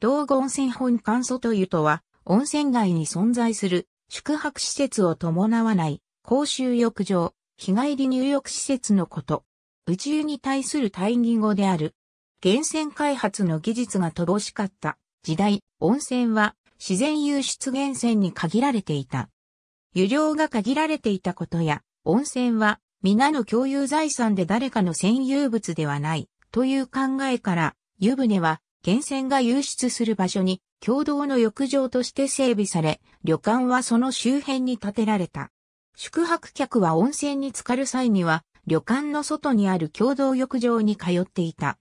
道後温泉本簡素と湯とは、温泉街に存在する宿泊施設を伴わない公衆浴場、日帰り入浴施設のこと。宇宙に対する対義語である。源泉開発の技術が乏しかった時代、温泉は自然湧出源泉に限られていた。湯量が限られていたことや、温泉は皆の共有財産で誰かの占有物ではないという考えから、湯船は源泉が湧出する場所に共同の浴場として整備され、旅館はその周辺に建てられた。宿泊客は温泉に浸かる際には、旅館の外にある共同浴場に通っていた。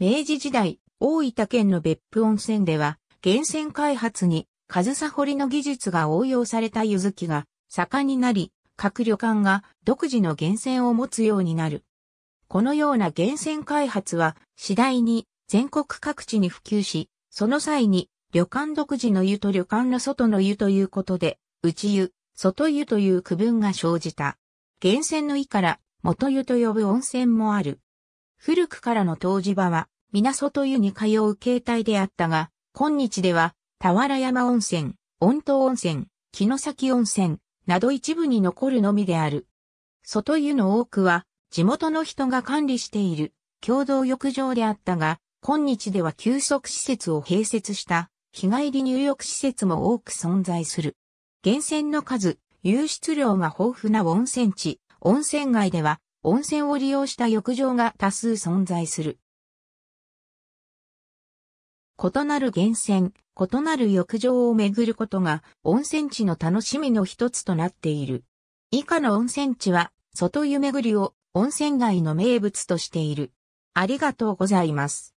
明治時代、大分県の別府温泉では、源泉開発に、上さ掘りの技術が応用された湯月が盛んになり、各旅館が独自の源泉を持つようになる。このような源泉開発は次第に全国各地に普及し、その際に、旅館独自の湯と旅館の外の湯ということで、内湯、外湯という区分が生じた。源泉の井から元湯と呼ぶ温泉もある。古くからの湯治場は、皆外湯に通う形態であったが、今日では、俵山温泉、温東温泉、木崎温泉、など一部に残るのみである。外湯の多くは、地元の人が管理している共同浴場であったが、今日では休息施設を併設した日帰り入浴施設も多く存在する。源泉の数、湧出量が豊富な温泉地、温泉街では温泉を利用した浴場が多数存在する。異なる源泉、異なる浴場を巡ることが温泉地の楽しみの一つとなっている。以下の温泉地は、外湯巡りを温泉街の名物としている。ありがとうございます。